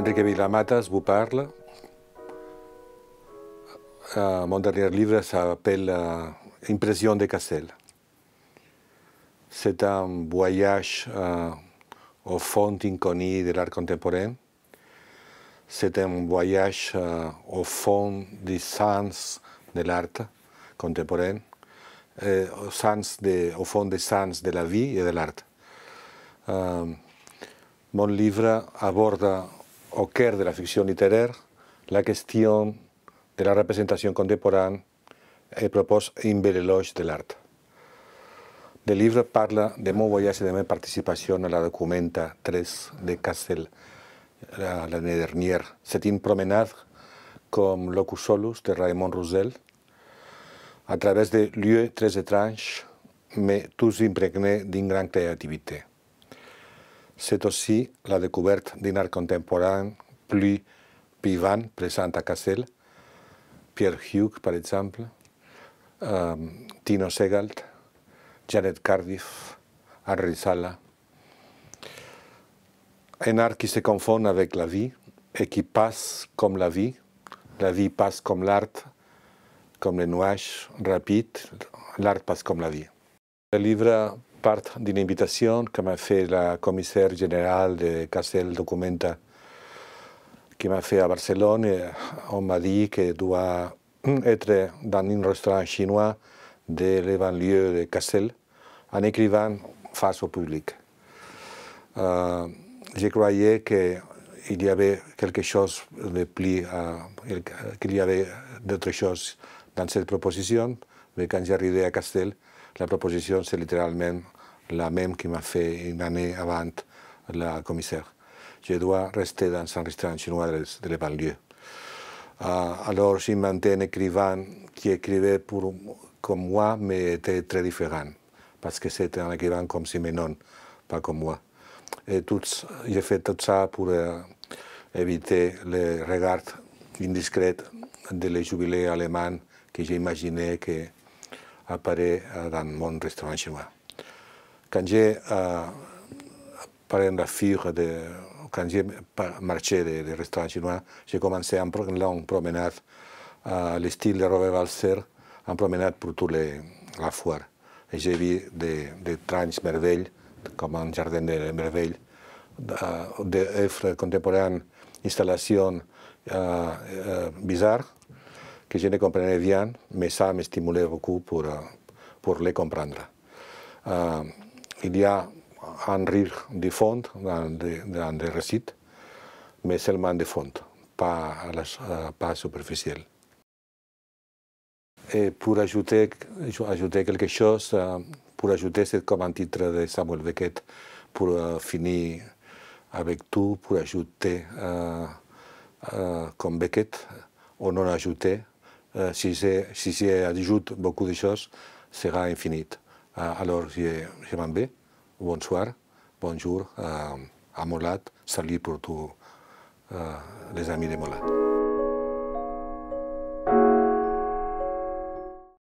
Enrique Villamatas vous parle. Uh, mon dernier livre s'appelle uh, Impression de Castel. C'est un voyage al au fond inconnu de l'art contemporain. C'est un voyage au fond du sens de l'art contemporain, arte au, Sans de, fond des sens de la vida y de l'art. Um, mon livre aborda o de la ficción literaria, la cuestión de la representación contemporánea el propósito un de l'art. El libro habla de mi viaje de mi participación en la documenta 3 de Castel, la dernière. C'est une promenade comme Locus Solus de Raymond Roussel, A través de lieux très étranges, me tous impregné una gran creatividad. c'est aussi la découverte d'un art contemporain plus vivant, présent à Cassel, Pierre Hughes par exemple, um, Tino Segal, Janet Cardiff, Henri Sala. Un art qui se confond avec la vie et qui passe comme la vie. La vie passe comme l'art, comme les nuages rapides. L'art passe comme la vie. Le livre part d'una invitació que m'ha fet la comissària general de Castell Documenta, que m'ha fet a Barcelona, on m'ha dit que du a être dans un restaurant chinois de la de Castell, en écrivant face au public. Euh, je croyais qu'il y avait quelque chose de plus, euh, qu'il y avait d'autres choses dans cette proposition de Can Jarrido i a Castell, la proposició és literalment la mem que m'ha fait une année avant la commissaire. Je dois rester dans un restaurant chinois de les banlieues. Ah, alors, je un écrivain qui écrivait pour, comme moi, mais était très différent, parce que c'était un écrivain comme Simenon, pas comme moi. Et j'ai fait tout ça pour euh, éviter le regard indiscret de les jubilés allemands que j'imaginais que a eh, dans d'un món restaurant xinois. Quan jo euh, de exemple, la de, quan jo marxé del de xinois, jo j'ai a en un promenat a euh, l'estil de Robert Balser, en per pour toute la foire. I jo vu des, de trans merveilles, com un jardí de merveilles, euh, d'œuvres contemporània, installations euh, euh que gent ne comprenais rien, mais sa, me stimulait beaucoup pour, eh, pour le comprendre. Euh, il y a un rire de fond dans, de, eh, dans de récits, mais seulement de fond, pas, la, pas superficiel. Et eh, pour ajouter, ajouter quelque chose, pour ajouter, c'est comme un titre de Samuel Beckett, pour finir avec tout, pour ajouter, uh, uh, comme Beckett, on en ajoutait, Eh, si si ajut beaucoup de choses, sera Uh, eh, alors, je, je m'en vais. Bonsoir, bonjour eh, à Molat. Salut pour tous les amis de Molat.